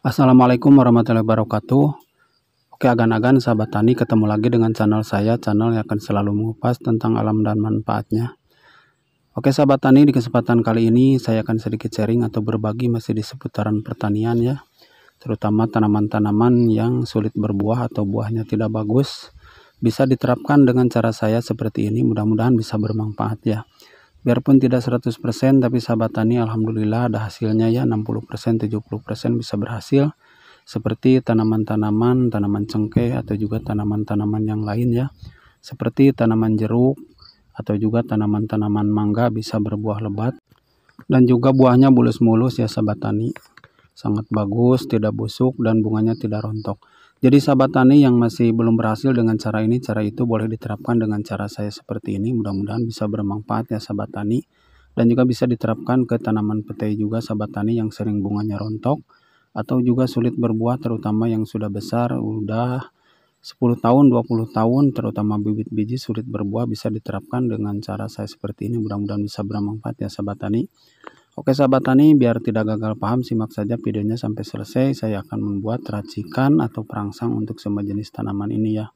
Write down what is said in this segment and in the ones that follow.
Assalamualaikum warahmatullahi wabarakatuh Oke agan-agan sahabat tani ketemu lagi dengan channel saya Channel yang akan selalu mengupas tentang alam dan manfaatnya Oke sahabat tani di kesempatan kali ini saya akan sedikit sharing atau berbagi masih di seputaran pertanian ya Terutama tanaman-tanaman yang sulit berbuah atau buahnya tidak bagus Bisa diterapkan dengan cara saya seperti ini mudah-mudahan bisa bermanfaat ya biarpun tidak 100% tapi sahabat tani alhamdulillah ada hasilnya ya 60% 70% bisa berhasil seperti tanaman-tanaman tanaman cengkeh atau juga tanaman-tanaman yang lain ya seperti tanaman jeruk atau juga tanaman-tanaman mangga bisa berbuah lebat dan juga buahnya bulus mulus ya sahabat tani sangat bagus tidak busuk dan bunganya tidak rontok jadi sahabat tani yang masih belum berhasil dengan cara ini, cara itu boleh diterapkan dengan cara saya seperti ini. Mudah-mudahan bisa bermanfaat ya sahabat tani. Dan juga bisa diterapkan ke tanaman petai juga sahabat tani yang sering bunganya rontok. Atau juga sulit berbuah terutama yang sudah besar, udah 10 tahun, 20 tahun terutama bibit biji sulit berbuah bisa diterapkan dengan cara saya seperti ini. Mudah-mudahan bisa bermanfaat ya sahabat tani. Oke sahabat tani, biar tidak gagal paham, simak saja videonya sampai selesai. Saya akan membuat racikan atau perangsang untuk semua jenis tanaman ini ya.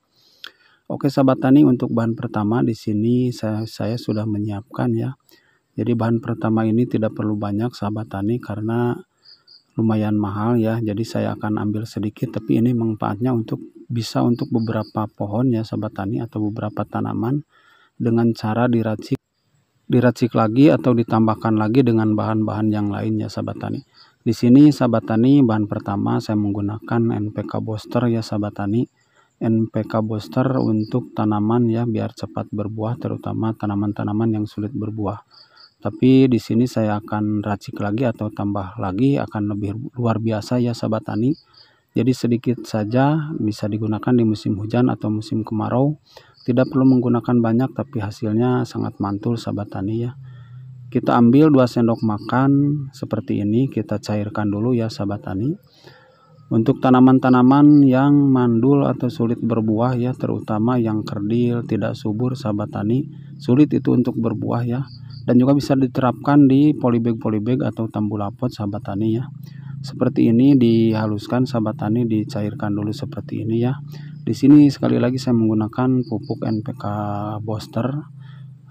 Oke sahabat tani, untuk bahan pertama di sini saya, saya sudah menyiapkan ya. Jadi bahan pertama ini tidak perlu banyak sahabat tani karena lumayan mahal ya. Jadi saya akan ambil sedikit tapi ini manfaatnya untuk bisa untuk beberapa pohon ya sahabat tani atau beberapa tanaman dengan cara diracik diracik lagi atau ditambahkan lagi dengan bahan-bahan yang lainnya sahabat tani. Di sini sahabat tani bahan pertama saya menggunakan NPK booster ya sahabat tani. NPK booster untuk tanaman ya biar cepat berbuah terutama tanaman-tanaman yang sulit berbuah. Tapi di sini saya akan racik lagi atau tambah lagi akan lebih luar biasa ya sahabat tani. Jadi sedikit saja bisa digunakan di musim hujan atau musim kemarau tidak perlu menggunakan banyak tapi hasilnya sangat mantul sahabat tani ya kita ambil 2 sendok makan seperti ini kita cairkan dulu ya sahabat tani untuk tanaman-tanaman yang mandul atau sulit berbuah ya terutama yang kerdil tidak subur sahabat tani sulit itu untuk berbuah ya dan juga bisa diterapkan di polybag polybag atau tambulapot sahabat tani ya seperti ini dihaluskan sahabat tani dicairkan dulu seperti ini ya di sini sekali lagi saya menggunakan pupuk NPK booster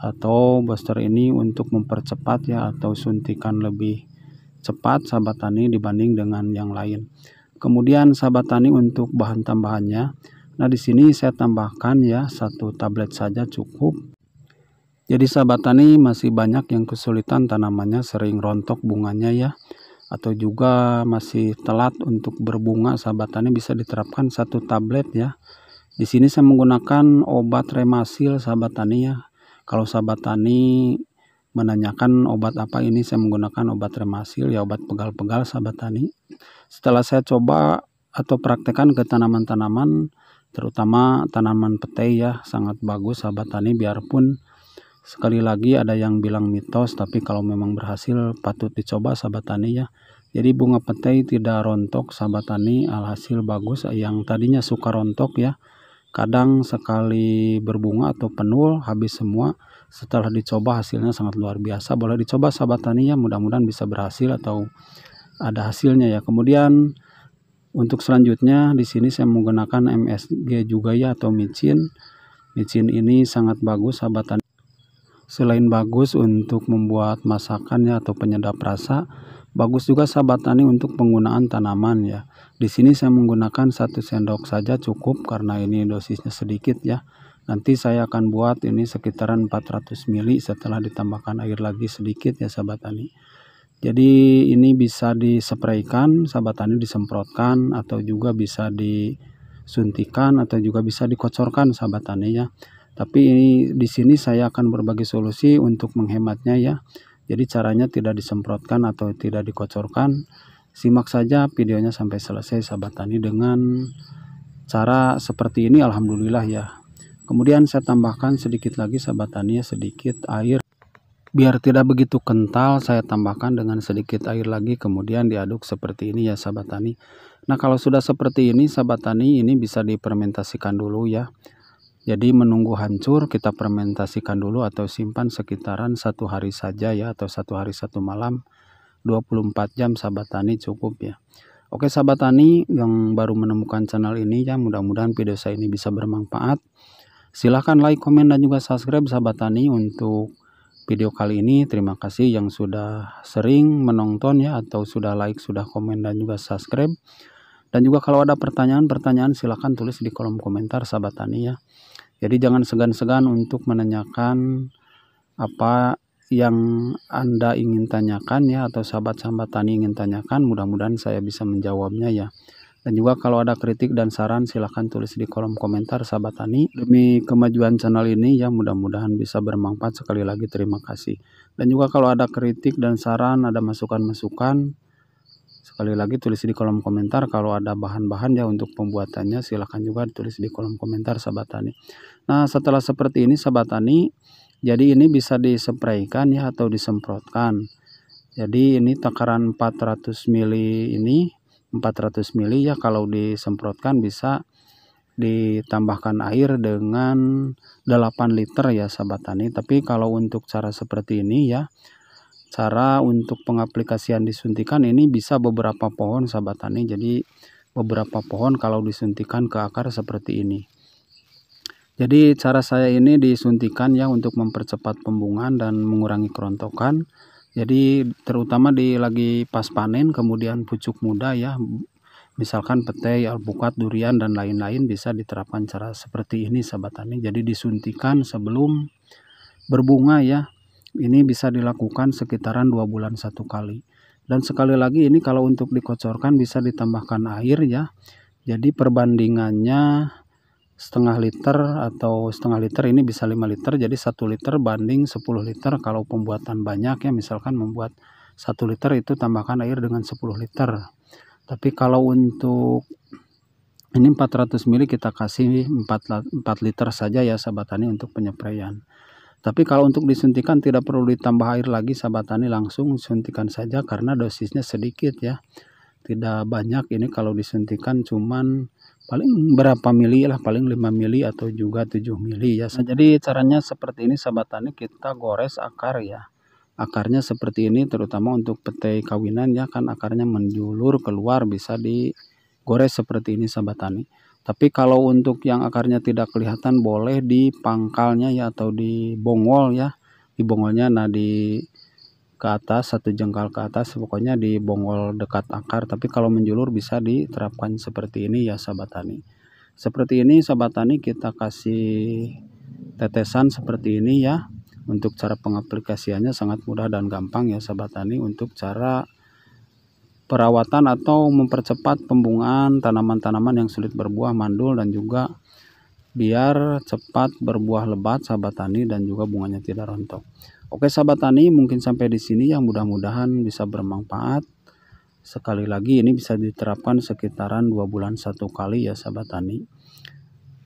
atau booster ini untuk mempercepat ya atau suntikan lebih cepat sahabat tani dibanding dengan yang lain. Kemudian sahabat tani untuk bahan tambahannya. Nah, di sini saya tambahkan ya satu tablet saja cukup. Jadi sahabat tani masih banyak yang kesulitan tanamannya sering rontok bunganya ya atau juga masih telat untuk berbunga sahabat tani bisa diterapkan satu tablet ya di sini saya menggunakan obat remasil sahabat tani ya kalau sahabat tani menanyakan obat apa ini saya menggunakan obat remasil ya obat pegal-pegal sahabat tani setelah saya coba atau praktekkan ke tanaman-tanaman terutama tanaman petai ya sangat bagus sahabat tani biarpun sekali lagi ada yang bilang mitos tapi kalau memang berhasil patut dicoba sahabat tani ya jadi bunga petai tidak rontok sahabat tani alhasil bagus yang tadinya suka rontok ya kadang sekali berbunga atau penuh habis semua setelah dicoba hasilnya sangat luar biasa boleh dicoba sahabat tani ya mudah-mudahan bisa berhasil atau ada hasilnya ya kemudian untuk selanjutnya di sini saya menggunakan MSG juga ya atau micin micin ini sangat bagus sahabat tani selain bagus untuk membuat masakannya atau penyedap rasa Bagus juga sahabat tani untuk penggunaan tanaman ya. Di sini saya menggunakan satu sendok saja cukup karena ini dosisnya sedikit ya. Nanti saya akan buat ini sekitaran 400 ml setelah ditambahkan air lagi sedikit ya sahabat tani. Jadi ini bisa disepraikan, sahabat tani disemprotkan atau juga bisa disuntikan atau juga bisa dikocorkan sahabat tani ya. Tapi ini di sini saya akan berbagi solusi untuk menghematnya ya. Jadi caranya tidak disemprotkan atau tidak dikocorkan. Simak saja videonya sampai selesai sahabat tani dengan cara seperti ini alhamdulillah ya. Kemudian saya tambahkan sedikit lagi sahabat tani ya, sedikit air biar tidak begitu kental saya tambahkan dengan sedikit air lagi kemudian diaduk seperti ini ya sahabat tani nah kalau sudah seperti ini sahabat tani ini bisa dipermentasikan dulu ya jadi menunggu hancur kita fermentasikan dulu atau simpan sekitaran satu hari saja ya atau satu hari satu malam 24 jam sahabat tani cukup ya. Oke sahabat tani yang baru menemukan channel ini ya mudah-mudahan video saya ini bisa bermanfaat. Silahkan like, komen, dan juga subscribe sahabat tani untuk video kali ini. Terima kasih yang sudah sering menonton ya atau sudah like, sudah komen, dan juga subscribe. Dan juga kalau ada pertanyaan-pertanyaan silahkan tulis di kolom komentar sahabat tani ya. Jadi jangan segan-segan untuk menanyakan apa yang Anda ingin tanyakan ya atau sahabat-sahabat tani ingin tanyakan, mudah-mudahan saya bisa menjawabnya ya. Dan juga kalau ada kritik dan saran silahkan tulis di kolom komentar sahabat tani. Demi kemajuan channel ini ya mudah-mudahan bisa bermanfaat sekali lagi terima kasih. Dan juga kalau ada kritik dan saran, ada masukan-masukan, Sekali lagi tulis di kolom komentar kalau ada bahan-bahan ya untuk pembuatannya silahkan juga tulis di kolom komentar sahabat tani. Nah setelah seperti ini sahabat tani jadi ini bisa disepraikan ya atau disemprotkan. Jadi ini takaran 400 mili ini 400 mili ya kalau disemprotkan bisa ditambahkan air dengan 8 liter ya sahabat tani tapi kalau untuk cara seperti ini ya cara untuk pengaplikasian disuntikan ini bisa beberapa pohon sahabat tani jadi beberapa pohon kalau disuntikan ke akar seperti ini jadi cara saya ini disuntikan ya untuk mempercepat pembungaan dan mengurangi kerontokan jadi terutama di lagi pas panen kemudian pucuk muda ya misalkan petai, alpukat, durian dan lain-lain bisa diterapkan cara seperti ini sahabat tani jadi disuntikan sebelum berbunga ya ini bisa dilakukan sekitaran dua bulan satu kali dan sekali lagi ini kalau untuk dikocorkan bisa ditambahkan air ya jadi perbandingannya setengah liter atau setengah liter ini bisa 5 liter jadi satu liter banding 10 liter kalau pembuatan banyak ya misalkan membuat satu liter itu tambahkan air dengan 10 liter tapi kalau untuk ini 400 ml kita kasih 4, liter saja ya sahabat tani untuk penyepraian tapi kalau untuk disuntikan tidak perlu ditambah air lagi sahabat tani langsung suntikan saja karena dosisnya sedikit ya. Tidak banyak ini kalau disuntikan cuman paling berapa mili lah paling 5 mili atau juga 7 mili ya. Nah, jadi caranya seperti ini sahabat tani kita gores akar ya. Akarnya seperti ini terutama untuk petai kawinan ya kan akarnya menjulur keluar bisa digores seperti ini sahabat tani. Tapi kalau untuk yang akarnya tidak kelihatan boleh di pangkalnya ya atau di bongol ya. Di bongolnya nah di ke atas satu jengkal ke atas pokoknya di bongol dekat akar tapi kalau menjulur bisa diterapkan seperti ini ya sahabat tani seperti ini sahabat tani kita kasih tetesan seperti ini ya untuk cara pengaplikasiannya sangat mudah dan gampang ya sahabat tani untuk cara perawatan atau mempercepat pembungaan tanaman-tanaman yang sulit berbuah mandul dan juga biar cepat berbuah lebat sahabat tani dan juga bunganya tidak rontok. Oke sahabat tani mungkin sampai di sini yang mudah-mudahan bisa bermanfaat. Sekali lagi ini bisa diterapkan sekitaran dua bulan satu kali ya sahabat tani.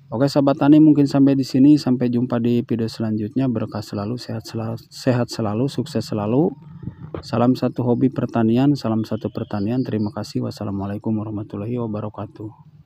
Oke sahabat tani mungkin sampai di sini sampai jumpa di video selanjutnya berkah selalu sehat selalu sehat selalu sukses selalu salam satu hobi pertanian salam satu pertanian terima kasih wassalamualaikum warahmatullahi wabarakatuh